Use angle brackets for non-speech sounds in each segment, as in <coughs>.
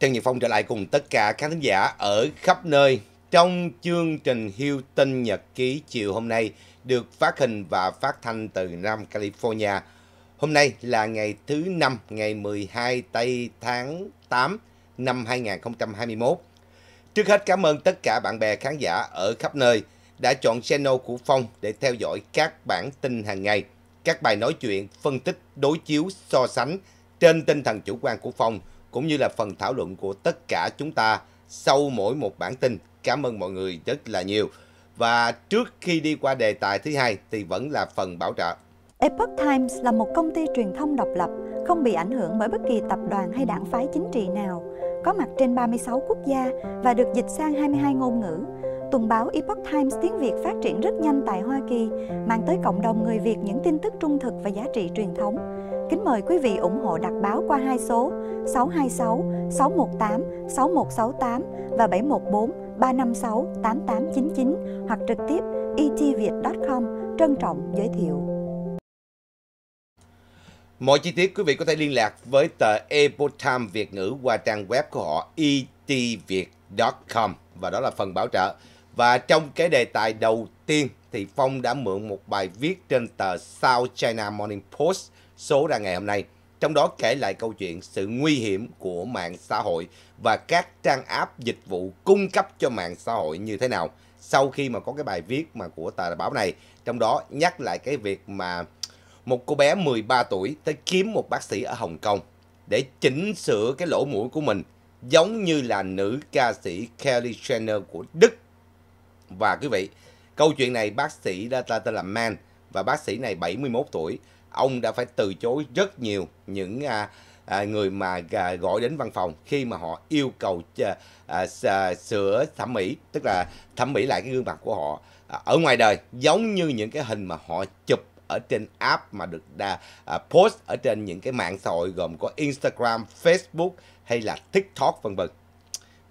Trần Nhật Phong trở lại cùng tất cả khán thính giả ở khắp nơi trong chương trình hiêu Hilton Nhật Ký chiều hôm nay được phát hình và phát thanh từ Nam California. Hôm nay là ngày thứ năm, ngày 12 tây tháng 8 năm 2021. Trước hết cảm ơn tất cả bạn bè khán giả ở khắp nơi đã chọn channel của Phong để theo dõi các bản tin hàng ngày, các bài nói chuyện, phân tích, đối chiếu, so sánh trên tinh thần chủ quan của Phong – cũng như là phần thảo luận của tất cả chúng ta sau mỗi một bản tin. Cảm ơn mọi người rất là nhiều. Và trước khi đi qua đề tài thứ hai thì vẫn là phần bảo trợ. Epoch Times là một công ty truyền thông độc lập, không bị ảnh hưởng bởi bất kỳ tập đoàn hay đảng phái chính trị nào, có mặt trên 36 quốc gia và được dịch sang 22 ngôn ngữ. Tuần báo Epoch Times tiếng Việt phát triển rất nhanh tại Hoa Kỳ, mang tới cộng đồng người Việt những tin tức trung thực và giá trị truyền thống. Kính mời quý vị ủng hộ đặt báo qua hai số 626 618 6168 và 714 356 8899 hoặc trực tiếp etviet.com trân trọng giới thiệu. Mọi chi tiết quý vị có thể liên lạc với tờ Epoch Times Việt ngữ qua trang web của họ etviet.com và đó là phần bảo trợ. Và trong cái đề tài đầu tiên thì Phong đã mượn một bài viết trên tờ South China Morning Post số ra ngày hôm nay. Trong đó kể lại câu chuyện sự nguy hiểm của mạng xã hội và các trang app dịch vụ cung cấp cho mạng xã hội như thế nào. Sau khi mà có cái bài viết mà của tờ báo này, trong đó nhắc lại cái việc mà một cô bé 13 tuổi tới kiếm một bác sĩ ở Hồng Kông để chỉnh sửa cái lỗ mũi của mình giống như là nữ ca sĩ Kelly Jenner của Đức. Và quý vị, câu chuyện này bác sĩ đã tên là Man và bác sĩ này 71 tuổi ông đã phải từ chối rất nhiều những à, à, người mà à, gọi đến văn phòng khi mà họ yêu cầu à, à, à, sửa thẩm mỹ tức là thẩm mỹ lại cái gương mặt của họ à, ở ngoài đời giống như những cái hình mà họ chụp ở trên app mà được đa, à, post ở trên những cái mạng xã hội gồm có Instagram, Facebook hay là TikTok vân vân.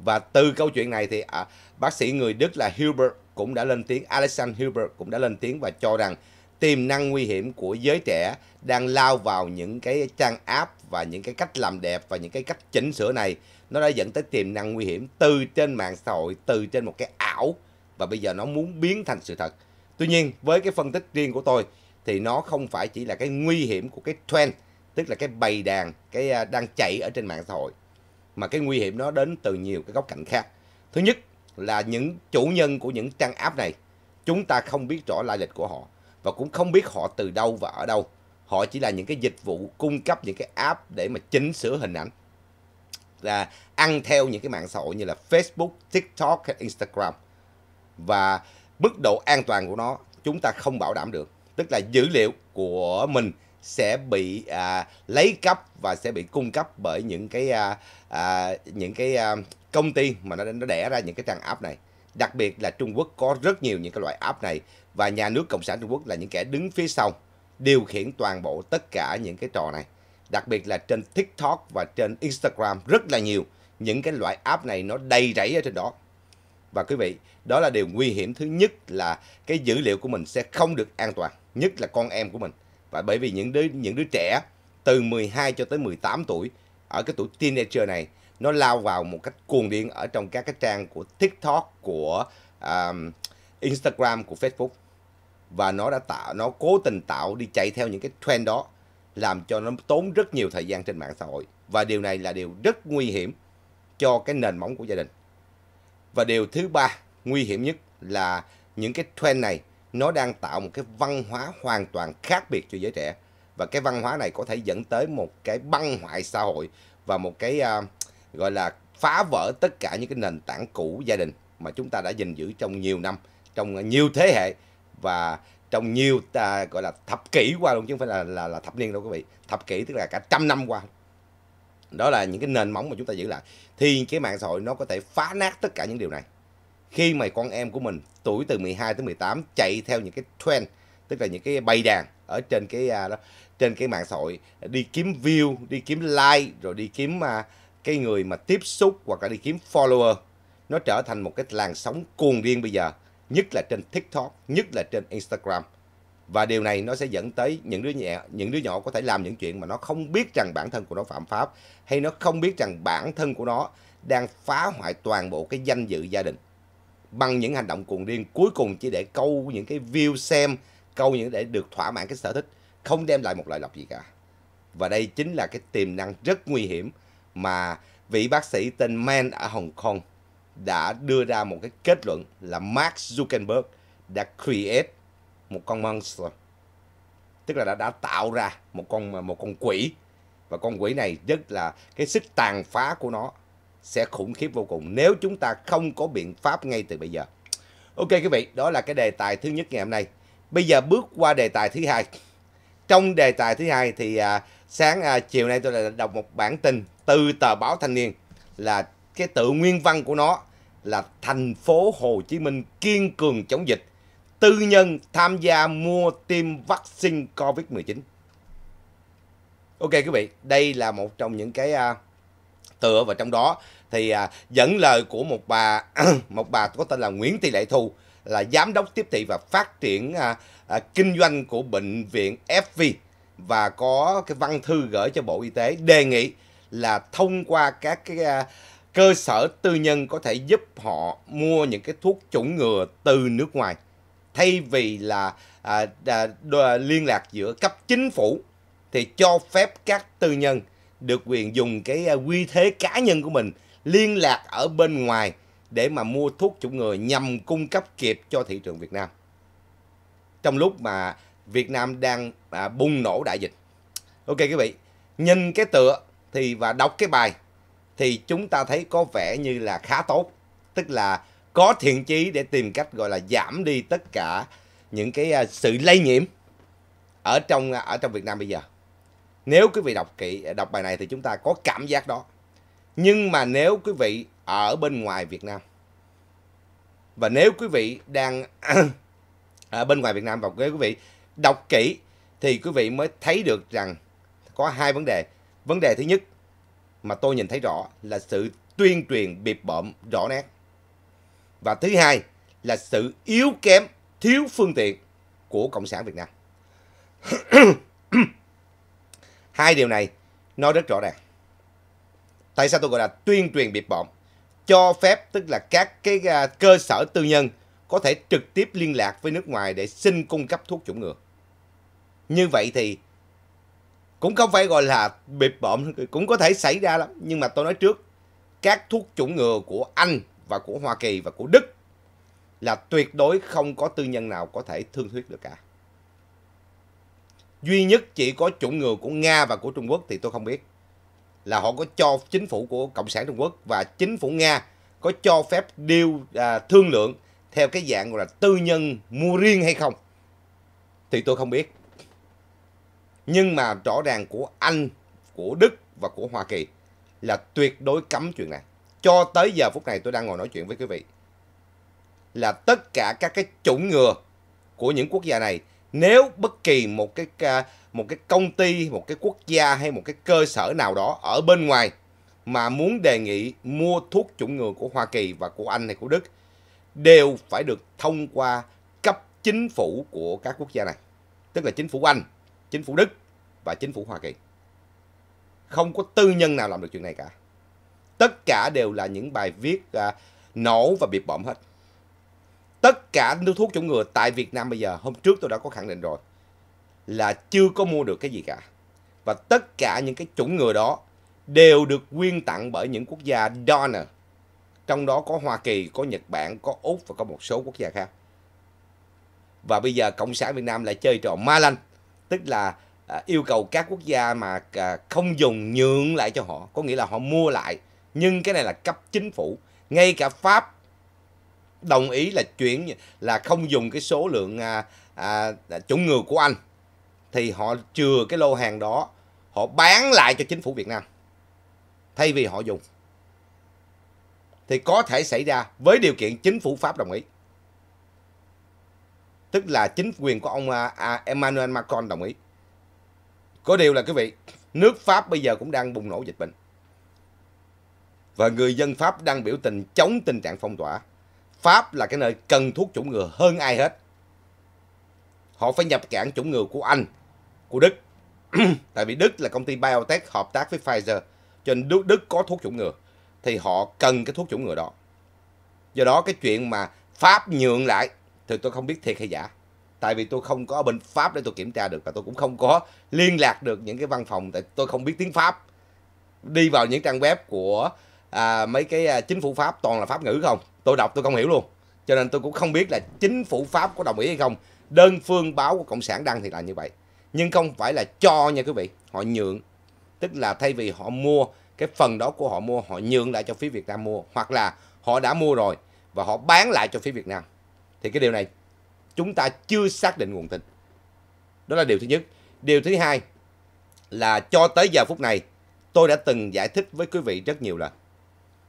Và từ câu chuyện này thì à, bác sĩ người Đức là Hilbert cũng đã lên tiếng, Alexander Hilbert cũng đã lên tiếng và cho rằng tiềm năng nguy hiểm của giới trẻ đang lao vào những cái trang app và những cái cách làm đẹp và những cái cách chỉnh sửa này nó đã dẫn tới tiềm năng nguy hiểm từ trên mạng xã hội từ trên một cái ảo và bây giờ nó muốn biến thành sự thật tuy nhiên với cái phân tích riêng của tôi thì nó không phải chỉ là cái nguy hiểm của cái trend tức là cái bầy đàn cái à, đang chạy ở trên mạng xã hội mà cái nguy hiểm nó đến từ nhiều cái góc cạnh khác thứ nhất là những chủ nhân của những trang app này chúng ta không biết rõ lai lịch của họ và cũng không biết họ từ đâu và ở đâu. Họ chỉ là những cái dịch vụ cung cấp những cái app để mà chỉnh sửa hình ảnh. Là ăn theo những cái mạng xã hội như là Facebook, TikTok hay Instagram. Và mức độ an toàn của nó chúng ta không bảo đảm được. Tức là dữ liệu của mình sẽ bị à, lấy cấp và sẽ bị cung cấp bởi những cái à, à, những cái à, công ty mà nó nó đẻ ra những cái trang app này đặc biệt là Trung Quốc có rất nhiều những cái loại app này và nhà nước Cộng sản Trung Quốc là những kẻ đứng phía sau điều khiển toàn bộ tất cả những cái trò này. Đặc biệt là trên TikTok và trên Instagram rất là nhiều những cái loại app này nó đầy rẫy ở trên đó. Và quý vị, đó là điều nguy hiểm thứ nhất là cái dữ liệu của mình sẽ không được an toàn, nhất là con em của mình. Và bởi vì những đứa những đứa trẻ từ 12 cho tới 18 tuổi ở cái tuổi teenager này nó lao vào một cách cuồng điên ở trong các cái trang của TikTok của um, Instagram của Facebook và nó đã tạo nó cố tình tạo đi chạy theo những cái trend đó làm cho nó tốn rất nhiều thời gian trên mạng xã hội và điều này là điều rất nguy hiểm cho cái nền móng của gia đình và điều thứ ba nguy hiểm nhất là những cái trend này nó đang tạo một cái văn hóa hoàn toàn khác biệt cho giới trẻ và cái văn hóa này có thể dẫn tới một cái băng hoại xã hội và một cái uh, gọi là phá vỡ tất cả những cái nền tảng cũ gia đình mà chúng ta đã gìn giữ trong nhiều năm trong nhiều thế hệ và trong nhiều à, gọi là thập kỷ qua luôn chứ không phải là là, là thập niên đâu quý vị thập kỷ tức là cả trăm năm qua đó là những cái nền móng mà chúng ta giữ lại thì cái mạng xã hội nó có thể phá nát tất cả những điều này khi mà con em của mình tuổi từ 12 tới 18 chạy theo những cái trend tức là những cái bày đàn ở trên cái à, đó, trên cái mạng xã hội đi kiếm view đi kiếm like rồi đi kiếm à, cái người mà tiếp xúc hoặc là đi kiếm follower nó trở thành một cái làn sóng cuồng điên bây giờ nhất là trên TikTok, nhất là trên Instagram. Và điều này nó sẽ dẫn tới những đứa nhẹ, những đứa nhỏ có thể làm những chuyện mà nó không biết rằng bản thân của nó phạm pháp hay nó không biết rằng bản thân của nó đang phá hoại toàn bộ cái danh dự gia đình bằng những hành động cuồng điên cuối cùng chỉ để câu những cái view xem, câu những để được thỏa mãn cái sở thích, không đem lại một lợi lộc gì cả. Và đây chính là cái tiềm năng rất nguy hiểm mà vị bác sĩ tên Man ở Hồng Kông đã đưa ra một cái kết luận là Mark Zuckerberg đã create một con monster tức là đã đã tạo ra một con một con quỷ và con quỷ này rất là cái sức tàn phá của nó sẽ khủng khiếp vô cùng nếu chúng ta không có biện pháp ngay từ bây giờ. Ok quý vị, đó là cái đề tài thứ nhất ngày hôm nay. Bây giờ bước qua đề tài thứ hai. Trong đề tài thứ hai thì à, sáng à, chiều nay tôi đã đọc một bản tin từ tờ báo Thanh niên là cái tự nguyên văn của nó là thành phố Hồ Chí Minh kiên cường chống dịch, tư nhân tham gia mua tiêm vaccine COVID-19. Ok quý vị, đây là một trong những cái uh, tựa và trong đó thì uh, dẫn lời của một bà <clears throat> một bà có tên là Nguyễn Thị Lệ Thu là giám đốc tiếp thị và phát triển uh, uh, kinh doanh của bệnh viện FV và có cái văn thư gửi cho Bộ Y tế đề nghị là thông qua các cái uh, cơ sở tư nhân có thể giúp họ mua những cái thuốc chủng ngừa từ nước ngoài thay vì là à, à, liên lạc giữa cấp chính phủ thì cho phép các tư nhân được quyền dùng cái à, quy thế cá nhân của mình liên lạc ở bên ngoài để mà mua thuốc chủng ngừa nhằm cung cấp kịp cho thị trường Việt Nam. Trong lúc mà Việt Nam đang à, bùng nổ đại dịch. Ok quý vị, nhìn cái tựa thì và đọc cái bài thì chúng ta thấy có vẻ như là khá tốt tức là có thiện chí để tìm cách gọi là giảm đi tất cả những cái à, sự lây nhiễm ở trong à, ở trong Việt Nam bây giờ nếu quý vị đọc kỹ à, đọc bài này thì chúng ta có cảm giác đó nhưng mà nếu quý vị ở bên ngoài Việt Nam và nếu quý vị đang <coughs> ở bên ngoài Việt Nam và quý vị đọc kỹ thì quý vị mới thấy được rằng có hai vấn đề vấn đề thứ nhất mà tôi nhìn thấy rõ là sự tuyên truyền bịp bợm rõ nét. Và thứ hai là sự yếu kém, thiếu phương tiện của Cộng sản Việt Nam. <coughs> hai điều này nói rất rõ ràng. Tại sao tôi gọi là tuyên truyền bịp bợm? Cho phép tức là các cái à, cơ sở tư nhân có thể trực tiếp liên lạc với nước ngoài để xin cung cấp thuốc chủng ngừa. Như vậy thì cũng không phải gọi là bịp bợm cũng có thể xảy ra lắm nhưng mà tôi nói trước các thuốc chủng ngừa của Anh và của Hoa Kỳ và của Đức là tuyệt đối không có tư nhân nào có thể thương thuyết được cả duy nhất chỉ có chủng ngừa của Nga và của Trung Quốc thì tôi không biết là họ có cho chính phủ của Cộng sản Trung Quốc và chính phủ Nga có cho phép điều à, thương lượng theo cái dạng gọi là tư nhân mua riêng hay không thì tôi không biết nhưng mà rõ ràng của Anh, của Đức và của Hoa Kỳ là tuyệt đối cấm chuyện này. Cho tới giờ phút này tôi đang ngồi nói chuyện với quý vị. Là tất cả các cái chủng ngừa của những quốc gia này nếu bất kỳ một cái một cái công ty, một cái quốc gia hay một cái cơ sở nào đó ở bên ngoài mà muốn đề nghị mua thuốc chủng ngừa của Hoa Kỳ và của Anh hay của Đức đều phải được thông qua cấp chính phủ của các quốc gia này, tức là chính phủ Anh chính phủ Đức và chính phủ Hoa Kỳ. Không có tư nhân nào làm được chuyện này cả. Tất cả đều là những bài viết à, nổ và bịp bợm hết. Tất cả nước thuốc chủng ngừa tại Việt Nam bây giờ, hôm trước tôi đã có khẳng định rồi, là chưa có mua được cái gì cả. Và tất cả những cái chủng ngừa đó đều được quyên tặng bởi những quốc gia donor. Trong đó có Hoa Kỳ, có Nhật Bản, có Úc và có một số quốc gia khác. Và bây giờ Cộng sản Việt Nam lại chơi trò ma lanh tức là à, yêu cầu các quốc gia mà à, không dùng nhượng lại cho họ có nghĩa là họ mua lại nhưng cái này là cấp chính phủ ngay cả pháp đồng ý là chuyển là không dùng cái số lượng à, à, chủng ngừa của anh thì họ chừa cái lô hàng đó họ bán lại cho chính phủ Việt Nam thay vì họ dùng thì có thể xảy ra với điều kiện chính phủ Pháp đồng ý tức là chính quyền của ông à, à, Emmanuel Macron đồng ý. Có điều là quý vị, nước Pháp bây giờ cũng đang bùng nổ dịch bệnh. Và người dân Pháp đang biểu tình chống tình trạng phong tỏa. Pháp là cái nơi cần thuốc chủng ngừa hơn ai hết. Họ phải nhập cảng chủng ngừa của Anh, của Đức. <clears throat> Tại vì Đức là công ty biotech hợp tác với Pfizer, cho nên Đức, Đức có thuốc chủng ngừa. Thì họ cần cái thuốc chủng ngừa đó. Do đó cái chuyện mà Pháp nhượng lại thì tôi không biết thiệt hay giả tại vì tôi không có ở bên pháp để tôi kiểm tra được và tôi cũng không có liên lạc được những cái văn phòng tại tôi không biết tiếng pháp đi vào những trang web của à, mấy cái à, chính phủ pháp toàn là pháp ngữ không tôi đọc tôi không hiểu luôn cho nên tôi cũng không biết là chính phủ pháp có đồng ý hay không đơn phương báo của cộng sản đăng thì là như vậy nhưng không phải là cho nha quý vị họ nhượng tức là thay vì họ mua cái phần đó của họ mua họ nhượng lại cho phía việt nam mua hoặc là họ đã mua rồi và họ bán lại cho phía việt nam thì cái điều này chúng ta chưa xác định nguồn tin đó là điều thứ nhất điều thứ hai là cho tới giờ phút này tôi đã từng giải thích với quý vị rất nhiều lần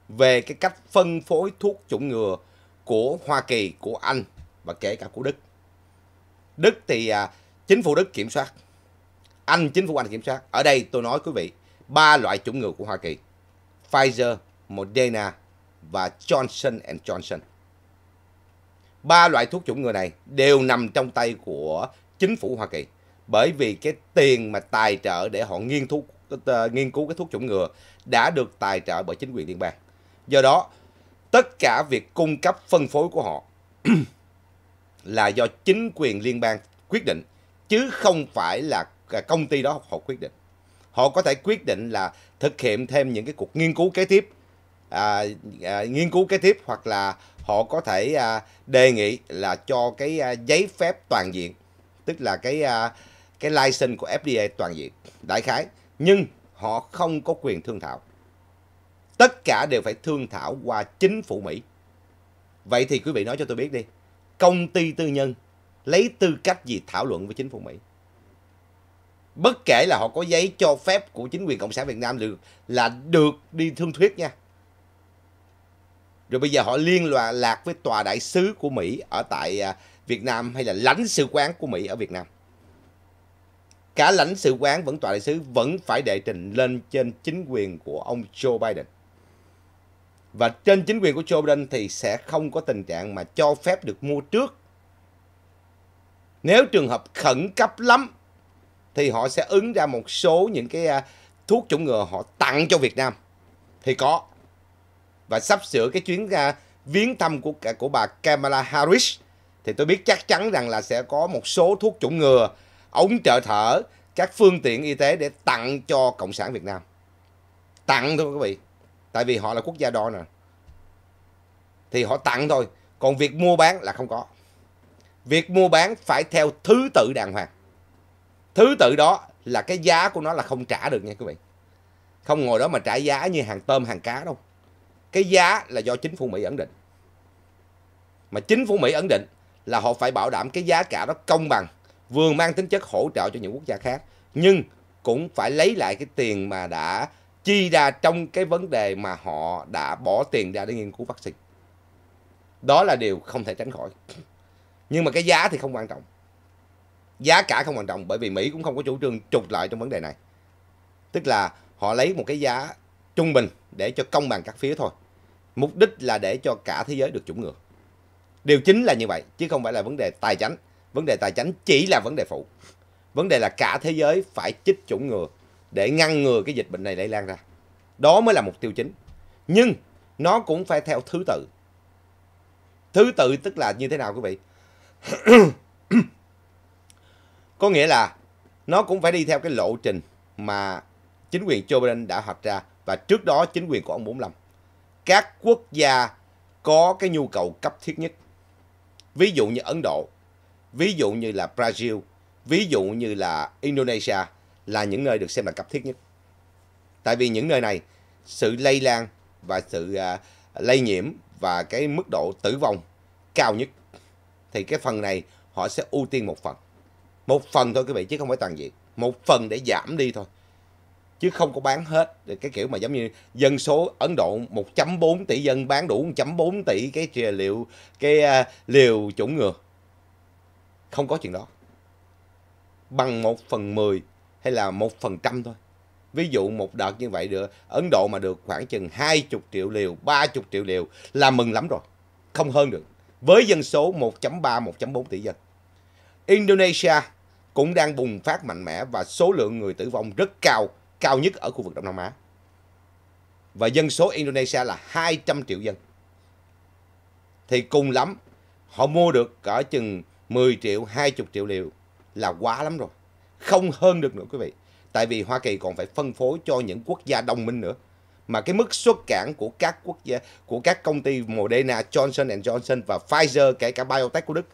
về cái cách phân phối thuốc chủng ngừa của Hoa Kỳ, của Anh và kể cả của Đức. Đức thì à, chính phủ Đức kiểm soát, Anh chính phủ Anh kiểm soát. Ở đây tôi nói quý vị ba loại chủng ngừa của Hoa Kỳ: Pfizer, Moderna và Johnson Johnson ba loại thuốc chủng ngừa này đều nằm trong tay của chính phủ Hoa Kỳ bởi vì cái tiền mà tài trợ để họ nghiên thuốc ờ, nghiên cứu cái thuốc chủng ngừa đã được tài trợ bởi chính quyền liên bang. Do đó, tất cả việc cung cấp phân phối của họ <clears throat> là do chính quyền liên bang quyết định chứ không phải là à, công ty đó họ quyết định. Họ có thể quyết định là thực hiện thêm những cái cuộc nghiên cứu kế tiếp, à, à, nghiên cứu kế tiếp hoặc là họ có thể à, đề nghị là cho cái à, giấy phép toàn diện tức là cái à, cái license của FDA toàn diện đại khái nhưng họ không có quyền thương thảo tất cả đều phải thương thảo qua chính phủ Mỹ vậy thì quý vị nói cho tôi biết đi công ty tư nhân lấy tư cách gì thảo luận với chính phủ Mỹ bất kể là họ có giấy cho phép của chính quyền cộng sản Việt Nam được là được đi thương thuyết nha rồi bây giờ họ liên loạt lạc với tòa đại sứ của Mỹ ở tại à, Việt Nam hay là lãnh sự quán của Mỹ ở Việt Nam cả lãnh sự quán vẫn tòa đại sứ vẫn phải đệ trình lên trên chính quyền của ông Joe Biden và trên chính quyền của Joe Biden thì sẽ không có tình trạng mà cho phép được mua trước nếu trường hợp khẩn cấp lắm thì họ sẽ ứng ra một số những cái à, thuốc chủng ngừa họ tặng cho Việt Nam thì có và sắp sửa cái chuyến uh, viếng thăm của của bà Kamala Harris thì tôi biết chắc chắn rằng là sẽ có một số thuốc chủng ngừa, ống trợ thở, các phương tiện y tế để tặng cho cộng sản Việt Nam. Tặng thôi quý vị. Tại vì họ là quốc gia đo nè. Thì họ tặng thôi, còn việc mua bán là không có. Việc mua bán phải theo thứ tự đàng hoàng. Thứ tự đó là cái giá của nó là không trả được nha quý vị. Không ngồi đó mà trả giá như hàng tôm, hàng cá đâu cái giá là do chính phủ Mỹ ấn định. Mà chính phủ Mỹ ấn định là họ phải bảo đảm cái giá cả đó công bằng, vừa mang tính chất hỗ trợ cho những quốc gia khác, nhưng cũng phải lấy lại cái tiền mà đã chi ra trong cái vấn đề mà họ đã bỏ tiền ra để nghiên cứu vaccine. Đó là điều không thể tránh khỏi. Nhưng mà cái giá thì không quan trọng. Giá cả không quan trọng bởi vì Mỹ cũng không có chủ trương trục lợi trong vấn đề này. Tức là họ lấy một cái giá trung bình để cho công bằng các phía thôi. Mục đích là để cho cả thế giới được chủng ngừa. Điều chính là như vậy, chứ không phải là vấn đề tài chính. Vấn đề tài chính chỉ là vấn đề phụ. Vấn đề là cả thế giới phải chích chủng ngừa để ngăn ngừa cái dịch bệnh này lây lan ra. Đó mới là mục tiêu chính. Nhưng nó cũng phải theo thứ tự. Thứ tự tức là như thế nào quý vị? <clears throat> Có nghĩa là nó cũng phải đi theo cái lộ trình mà chính quyền Joe Biden đã hoạch ra và trước đó chính quyền của ông 45. Các quốc gia có cái nhu cầu cấp thiết nhất. Ví dụ như Ấn Độ, ví dụ như là Brazil, ví dụ như là Indonesia là những nơi được xem là cấp thiết nhất. Tại vì những nơi này sự lây lan và sự uh, lây nhiễm và cái mức độ tử vong cao nhất. Thì cái phần này họ sẽ ưu tiên một phần. Một phần thôi quý vị chứ không phải toàn diện. Một phần để giảm đi thôi chứ không có bán hết cái kiểu mà giống như dân số Ấn Độ 1.4 tỷ dân bán đủ 1.4 tỷ cái liệu cái à, liều chủng ngừa không có chuyện đó bằng 1 phần 10 hay là 1 phần trăm thôi ví dụ một đợt như vậy được Ấn Độ mà được khoảng chừng 20 triệu liều 30 triệu liều là mừng lắm rồi không hơn được với dân số 1.3 1.4 tỷ dân Indonesia cũng đang bùng phát mạnh mẽ và số lượng người tử vong rất cao cao nhất ở khu vực Đông Nam Á. Và dân số Indonesia là 200 triệu dân. Thì cùng lắm, họ mua được cỡ chừng 10 triệu, 20 triệu liều là quá lắm rồi. Không hơn được nữa quý vị. Tại vì Hoa Kỳ còn phải phân phối cho những quốc gia đồng minh nữa. Mà cái mức xuất cản của các quốc gia, của các công ty Moderna, Johnson Johnson và Pfizer, kể cả biotech của Đức,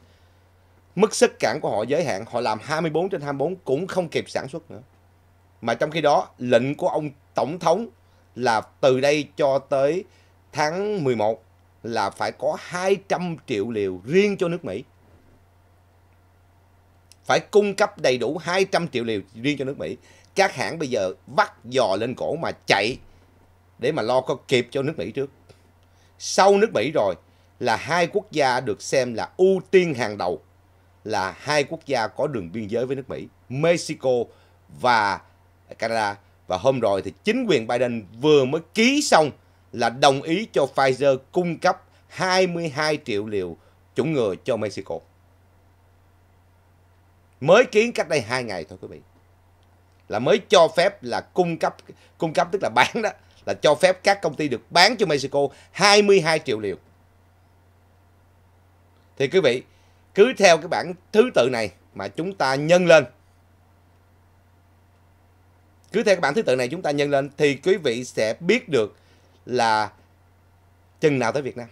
mức xuất cản của họ giới hạn, họ làm 24 trên 24 cũng không kịp sản xuất nữa. Mà trong khi đó lệnh của ông Tổng thống là từ đây cho tới tháng 11 là phải có 200 triệu liều riêng cho nước Mỹ. Phải cung cấp đầy đủ 200 triệu liều riêng cho nước Mỹ. Các hãng bây giờ vắt dò lên cổ mà chạy để mà lo có kịp cho nước Mỹ trước. Sau nước Mỹ rồi là hai quốc gia được xem là ưu tiên hàng đầu là hai quốc gia có đường biên giới với nước Mỹ, Mexico và Canada và hôm rồi thì chính quyền Biden vừa mới ký xong là đồng ý cho Pfizer cung cấp 22 triệu liều chủng ngừa cho Mexico. Mới ký cách đây 2 ngày thôi quý vị. Là mới cho phép là cung cấp cung cấp tức là bán đó là cho phép các công ty được bán cho Mexico 22 triệu liều. Thì quý vị cứ theo cái bảng thứ tự này mà chúng ta nhân lên cứ theo cái bảng thứ tự này chúng ta nhân lên thì quý vị sẽ biết được là chừng nào tới Việt Nam.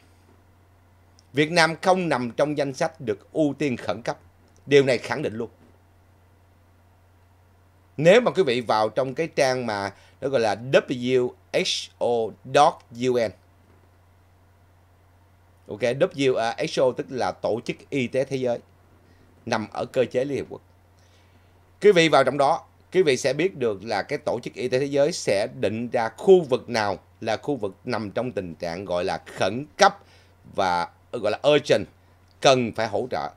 Việt Nam không nằm trong danh sách được ưu tiên khẩn cấp. Điều này khẳng định luôn. Nếu mà quý vị vào trong cái trang mà nó gọi là who.un Ok, WHO tức là Tổ chức Y tế Thế giới nằm ở cơ chế Liên Hiệp Quốc. Quý vị vào trong đó quý vị sẽ biết được là cái tổ chức y tế thế giới sẽ định ra khu vực nào là khu vực nằm trong tình trạng gọi là khẩn cấp và gọi là urgent cần phải hỗ trợ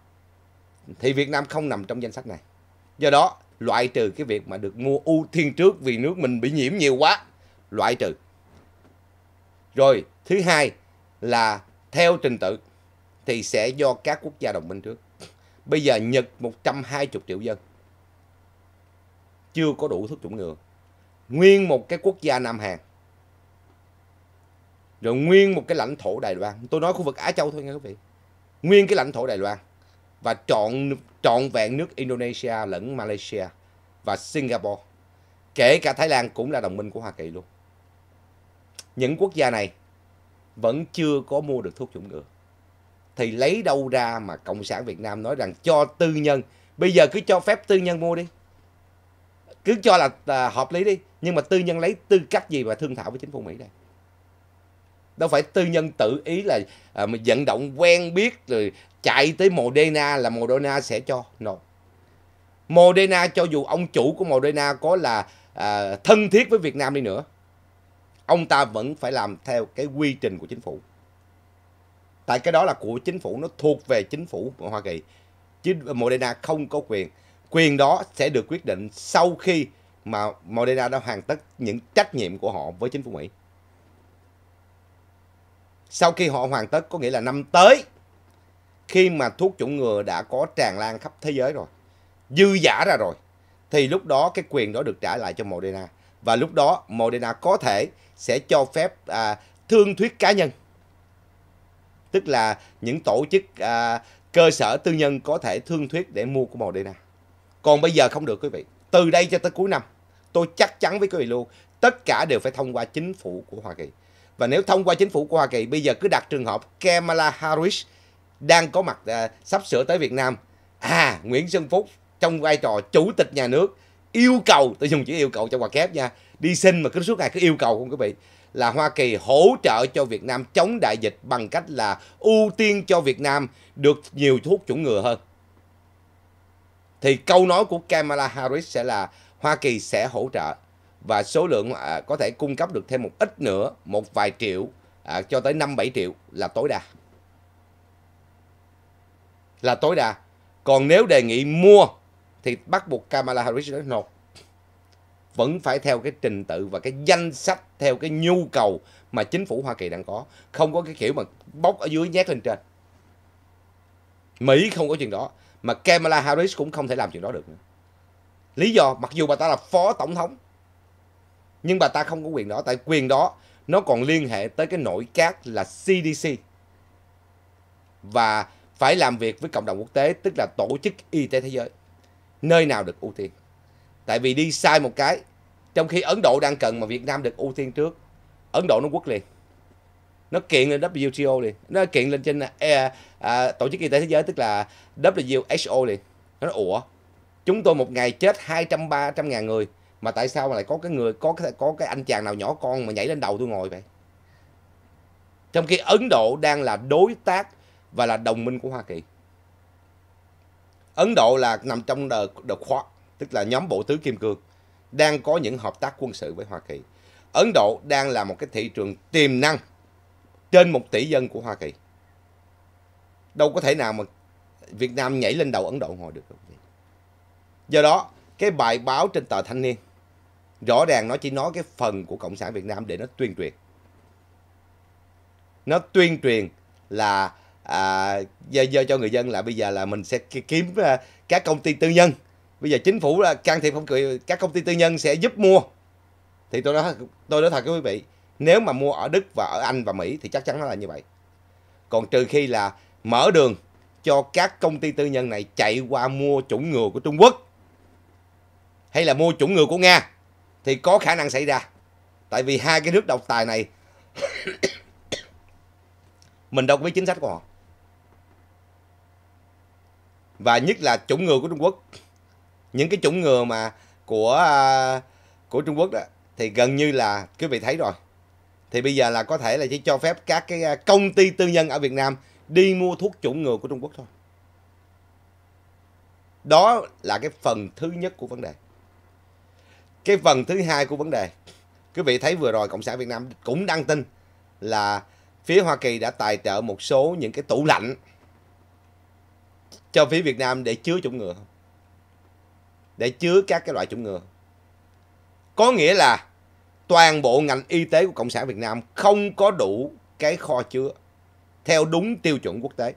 thì Việt Nam không nằm trong danh sách này do đó loại trừ cái việc mà được mua ưu tiên trước vì nước mình bị nhiễm nhiều quá loại trừ rồi thứ hai là theo trình tự thì sẽ do các quốc gia đồng minh trước bây giờ Nhật 120 triệu dân chưa có đủ thuốc chủng ngừa. Nguyên một cái quốc gia Nam Hàn. Rồi nguyên một cái lãnh thổ Đài Loan. Tôi nói khu vực Á Châu thôi nha quý vị. Nguyên cái lãnh thổ Đài Loan. Và trọn, trọn vẹn nước Indonesia lẫn Malaysia và Singapore. Kể cả Thái Lan cũng là đồng minh của Hoa Kỳ luôn. Những quốc gia này vẫn chưa có mua được thuốc chủng ngừa. Thì lấy đâu ra mà Cộng sản Việt Nam nói rằng cho tư nhân. Bây giờ cứ cho phép tư nhân mua đi cứ cho là à, hợp lý đi nhưng mà tư nhân lấy tư cách gì mà thương thảo với chính phủ mỹ đây đâu phải tư nhân tự ý là à, mình vận động quen biết rồi chạy tới Moderna là Moderna sẽ cho no Moderna cho dù ông chủ của Moderna có là à, thân thiết với Việt Nam đi nữa ông ta vẫn phải làm theo cái quy trình của chính phủ tại cái đó là của chính phủ nó thuộc về chính phủ của Hoa Kỳ chứ Moderna không có quyền quyền đó sẽ được quyết định sau khi mà Moderna đã hoàn tất những trách nhiệm của họ với chính phủ Mỹ. Sau khi họ hoàn tất có nghĩa là năm tới khi mà thuốc chủng ngừa đã có tràn lan khắp thế giới rồi, dư giả ra rồi thì lúc đó cái quyền đó được trả lại cho Moderna và lúc đó Moderna có thể sẽ cho phép à, thương thuyết cá nhân. Tức là những tổ chức à, cơ sở tư nhân có thể thương thuyết để mua của Moderna. Còn bây giờ không được quý vị. Từ đây cho tới cuối năm, tôi chắc chắn với quý vị luôn, tất cả đều phải thông qua chính phủ của Hoa Kỳ. Và nếu thông qua chính phủ của Hoa Kỳ, bây giờ cứ đặt trường hợp Kamala Harris đang có mặt à, sắp sửa tới Việt Nam. À, Nguyễn Xuân Phúc trong vai trò chủ tịch nhà nước yêu cầu, tôi dùng chữ yêu cầu cho quà kép nha, đi xin mà cứ suốt ngày cứ yêu cầu không quý vị là Hoa Kỳ hỗ trợ cho Việt Nam chống đại dịch bằng cách là ưu tiên cho Việt Nam được nhiều thuốc chủng ngừa hơn thì câu nói của Kamala Harris sẽ là Hoa Kỳ sẽ hỗ trợ và số lượng à, có thể cung cấp được thêm một ít nữa, một vài triệu à, cho tới 5 7 triệu là tối đa. Là tối đa. Còn nếu đề nghị mua thì bắt buộc Kamala Harris nói nộp. Vẫn phải theo cái trình tự và cái danh sách theo cái nhu cầu mà chính phủ Hoa Kỳ đang có, không có cái kiểu mà bóc ở dưới nhét lên trên. Mỹ không có chuyện đó mà Kamala Harris cũng không thể làm chuyện đó được nữa. Lý do mặc dù bà ta là phó tổng thống nhưng bà ta không có quyền đó tại quyền đó nó còn liên hệ tới cái nội các là CDC và phải làm việc với cộng đồng quốc tế tức là tổ chức y tế thế giới nơi nào được ưu tiên tại vì đi sai một cái trong khi Ấn Độ đang cần mà Việt Nam được ưu tiên trước Ấn Độ nó quốc liền nó kiện lên WTO liền nó kiện lên trên à, à, tổ chức y tế thế giới tức là WHO liền nó nói, ủa chúng tôi một ngày chết hai trăm ba trăm ngàn người mà tại sao mà lại có cái người có cái, có cái anh chàng nào nhỏ con mà nhảy lên đầu tôi ngồi vậy trong khi Ấn Độ đang là đối tác và là đồng minh của Hoa Kỳ Ấn Độ là nằm trong the, the Quad tức là nhóm bộ tứ kim cương đang có những hợp tác quân sự với Hoa Kỳ Ấn Độ đang là một cái thị trường tiềm năng trên một tỷ dân của Hoa Kỳ. Đâu có thể nào mà Việt Nam nhảy lên đầu Ấn Độ ngồi được. Do đó, cái bài báo trên tờ Thanh Niên rõ ràng nó chỉ nói cái phần của Cộng sản Việt Nam để nó tuyên truyền. Nó tuyên truyền là à, do, do cho người dân là bây giờ là mình sẽ kiếm uh, các công ty tư nhân. Bây giờ chính phủ uh, can thiệp không cười, các công ty tư nhân sẽ giúp mua. Thì tôi nói tôi nói thật với quý vị, nếu mà mua ở Đức và ở Anh và Mỹ thì chắc chắn nó là như vậy. Còn trừ khi là mở đường cho các công ty tư nhân này chạy qua mua chủng ngừa của Trung Quốc hay là mua chủng ngừa của Nga thì có khả năng xảy ra. Tại vì hai cái nước độc tài này <coughs> mình đâu có biết chính sách của họ. Và nhất là chủng ngừa của Trung Quốc. Những cái chủng ngừa mà của à, của Trung Quốc đó thì gần như là quý vị thấy rồi thì bây giờ là có thể là chỉ cho phép các cái à, công ty tư nhân ở Việt Nam đi mua thuốc chủng ngừa của Trung Quốc thôi. Đó là cái phần thứ nhất của vấn đề. Cái phần thứ hai của vấn đề, quý vị thấy vừa rồi Cộng sản Việt Nam cũng đăng tin là phía Hoa Kỳ đã tài trợ một số những cái tủ lạnh cho phía Việt Nam để chứa chủng ngừa. Để chứa các cái loại chủng ngừa. Có nghĩa là toàn bộ ngành y tế của Cộng sản Việt Nam không có đủ cái kho chứa theo đúng tiêu chuẩn quốc tế.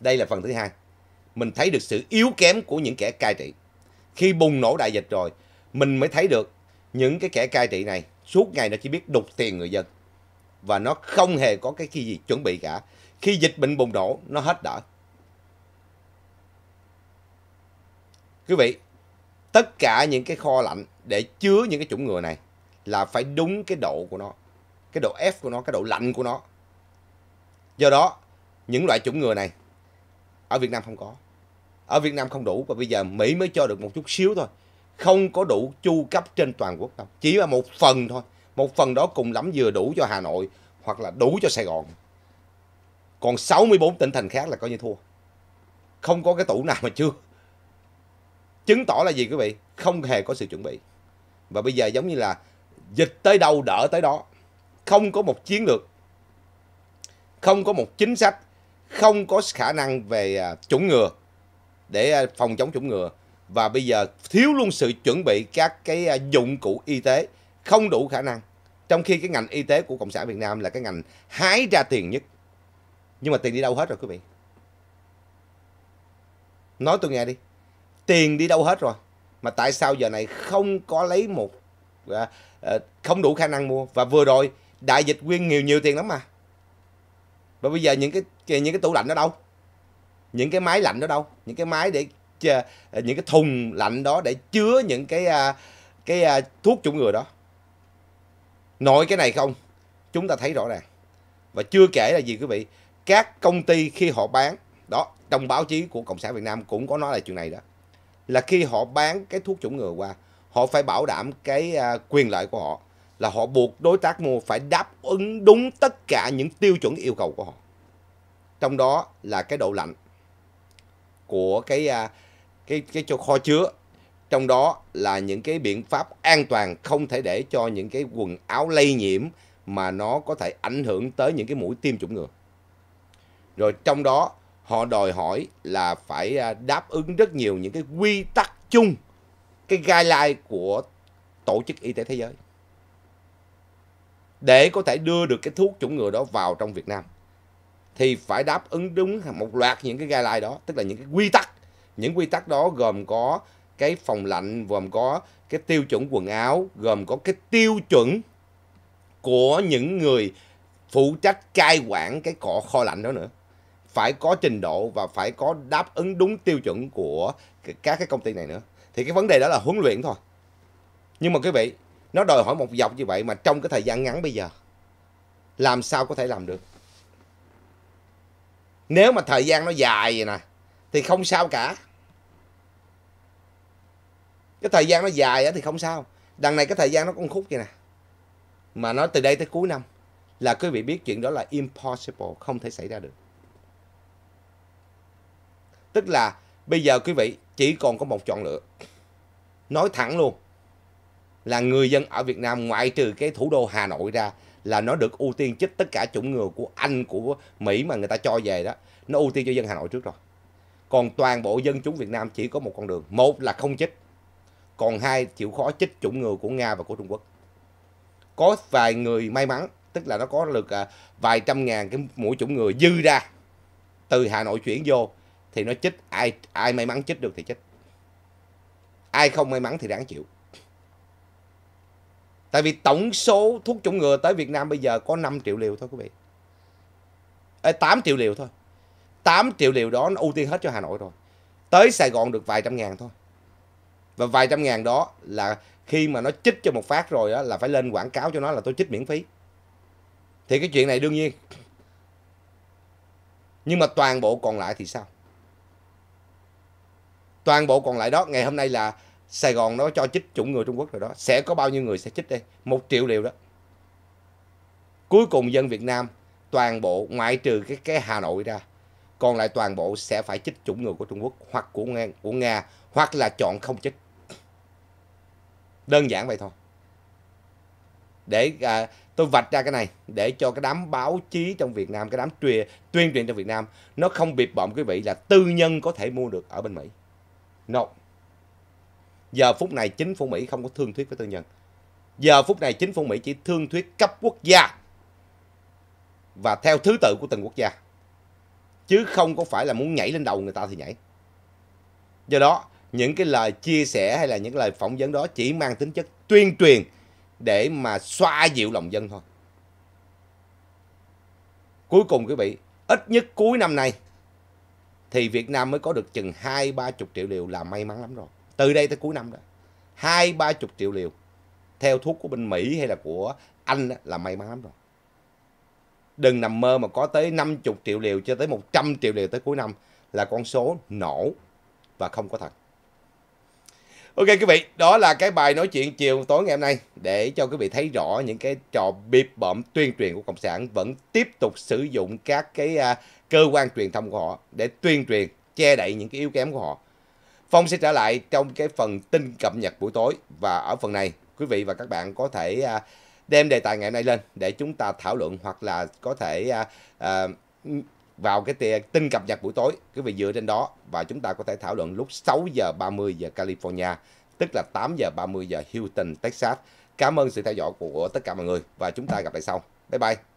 Đây là phần thứ hai. Mình thấy được sự yếu kém của những kẻ cai trị. Khi bùng nổ đại dịch rồi, mình mới thấy được những cái kẻ cai trị này suốt ngày nó chỉ biết đục tiền người dân. Và nó không hề có cái khi gì chuẩn bị cả. Khi dịch bệnh bùng nổ, nó hết đỡ. Quý vị, tất cả những cái kho lạnh để chứa những cái chủng ngừa này là phải đúng cái độ của nó, cái độ F của nó, cái độ lạnh của nó. Do đó, những loại chủng ngừa này ở Việt Nam không có. Ở Việt Nam không đủ và bây giờ Mỹ mới cho được một chút xíu thôi. Không có đủ chu cấp trên toàn quốc đâu. Chỉ là một phần thôi. Một phần đó cùng lắm vừa đủ cho Hà Nội hoặc là đủ cho Sài Gòn. Còn 64 tỉnh thành khác là coi như thua. Không có cái tủ nào mà chưa. Chứng tỏ là gì quý vị? Không hề có sự chuẩn bị. Và bây giờ giống như là dịch tới đâu đỡ tới đó. Không có một chiến lược, không có một chính sách, không có khả năng về à, chủng ngừa để à, phòng chống chủng ngừa. Và bây giờ thiếu luôn sự chuẩn bị các cái à, dụng cụ y tế không đủ khả năng. Trong khi cái ngành y tế của Cộng sản Việt Nam là cái ngành hái ra tiền nhất. Nhưng mà tiền đi đâu hết rồi quý vị? Nói tôi nghe đi. Tiền đi đâu hết rồi? mà tại sao giờ này không có lấy một à, à, không đủ khả năng mua và vừa rồi đại dịch quyên nhiều nhiều tiền lắm mà và bây giờ những cái những cái tủ lạnh đó đâu những cái máy lạnh đó đâu những cái máy để à, những cái thùng lạnh đó để chứa những cái cái thuốc chủng ngừa đó nội cái này không chúng ta thấy rõ ràng và chưa kể là gì quý vị các công ty khi họ bán đó trong báo chí của cộng sản việt nam cũng có nói là chuyện này đó là khi họ bán cái thuốc chủng ngừa qua họ phải bảo đảm cái à, quyền lợi của họ là họ buộc đối tác mua phải đáp ứng đúng tất cả những tiêu chuẩn yêu cầu của họ trong đó là cái độ lạnh của cái à, cái cái chỗ kho chứa trong đó là những cái biện pháp an toàn không thể để cho những cái quần áo lây nhiễm mà nó có thể ảnh hưởng tới những cái mũi tiêm chủng ngừa rồi trong đó họ đòi hỏi là phải à, đáp ứng rất nhiều những cái quy tắc chung cái guideline của tổ chức y tế thế giới để có thể đưa được cái thuốc chủng ngừa đó vào trong Việt Nam thì phải đáp ứng đúng một loạt những cái guideline đó tức là những cái quy tắc những quy tắc đó gồm có cái phòng lạnh gồm có cái tiêu chuẩn quần áo gồm có cái tiêu chuẩn của những người phụ trách cai quản cái cọ kho lạnh đó nữa phải có trình độ và phải có đáp ứng đúng tiêu chuẩn của các cái công ty này nữa thì cái vấn đề đó là huấn luyện thôi nhưng mà quý vị nó đòi hỏi một dọc như vậy mà trong cái thời gian ngắn bây giờ làm sao có thể làm được nếu mà thời gian nó dài vậy nè thì không sao cả cái thời gian nó dài thì không sao đằng này cái thời gian nó cũng khúc vậy nè mà nói từ đây tới cuối năm là quý vị biết chuyện đó là impossible không thể xảy ra được Tức là bây giờ quý vị chỉ còn có một chọn lựa. Nói thẳng luôn là người dân ở Việt Nam ngoại trừ cái thủ đô Hà Nội ra là nó được ưu tiên chích tất cả chủng ngừa của Anh, của Mỹ mà người ta cho về đó. Nó ưu tiên cho dân Hà Nội trước rồi. Còn toàn bộ dân chúng Việt Nam chỉ có một con đường. Một là không chích. Còn hai chịu khó chích chủng ngừa của Nga và của Trung Quốc. Có vài người may mắn, tức là nó có được à, vài trăm ngàn cái mũi chủng ngừa dư ra từ Hà Nội chuyển vô thì nó chích ai ai may mắn chích được thì chích ai không may mắn thì đáng chịu tại vì tổng số thuốc chủng ngừa tới Việt Nam bây giờ có 5 triệu liều thôi quý vị Ê, 8 triệu liều thôi 8 triệu liều đó nó ưu tiên hết cho Hà Nội rồi tới Sài Gòn được vài trăm ngàn thôi và vài trăm ngàn đó là khi mà nó chích cho một phát rồi đó, là phải lên quảng cáo cho nó là tôi chích miễn phí thì cái chuyện này đương nhiên nhưng mà toàn bộ còn lại thì sao toàn bộ còn lại đó ngày hôm nay là Sài Gòn nó cho chích chủng người Trung Quốc rồi đó sẽ có bao nhiêu người sẽ chích đây một triệu liều đó cuối cùng dân Việt Nam toàn bộ ngoại trừ cái cái Hà Nội ra còn lại toàn bộ sẽ phải chích chủng người của Trung Quốc hoặc của Nga, của Nga hoặc là chọn không chích đơn giản vậy thôi để à, tôi vạch ra cái này để cho cái đám báo chí trong Việt Nam cái đám truyền tuyên truyền trong Việt Nam nó không bịp bọm quý vị là tư nhân có thể mua được ở bên Mỹ No. Giờ phút này chính phủ Mỹ không có thương thuyết với tư nhân. Giờ phút này chính phủ Mỹ chỉ thương thuyết cấp quốc gia và theo thứ tự của từng quốc gia. Chứ không có phải là muốn nhảy lên đầu người ta thì nhảy. Do đó, những cái lời chia sẻ hay là những lời phỏng vấn đó chỉ mang tính chất tuyên truyền để mà xoa dịu lòng dân thôi. Cuối cùng quý vị, ít nhất cuối năm nay thì Việt Nam mới có được chừng hai ba chục triệu liều là may mắn lắm rồi từ đây tới cuối năm đó hai ba chục triệu liều theo thuốc của bên Mỹ hay là của Anh là may mắn lắm rồi đừng nằm mơ mà có tới 50 triệu liều cho tới 100 triệu liều tới cuối năm là con số nổ và không có thật. Ok quý vị, đó là cái bài nói chuyện chiều tối ngày hôm nay để cho quý vị thấy rõ những cái trò bịp bợm tuyên truyền của Cộng sản vẫn tiếp tục sử dụng các cái uh, cơ quan truyền thông của họ để tuyên truyền, che đậy những cái yếu kém của họ. Phong sẽ trở lại trong cái phần tin cập nhật buổi tối và ở phần này quý vị và các bạn có thể à, đem đề tài ngày hôm nay lên để chúng ta thảo luận hoặc là có thể à, à, vào cái tin cập nhật buổi tối quý vị dựa trên đó và chúng ta có thể thảo luận lúc 6 giờ 30 giờ California tức là 8 giờ 30 giờ Houston Texas. Cảm ơn sự theo dõi của tất cả mọi người và chúng ta gặp lại sau. Bye bye.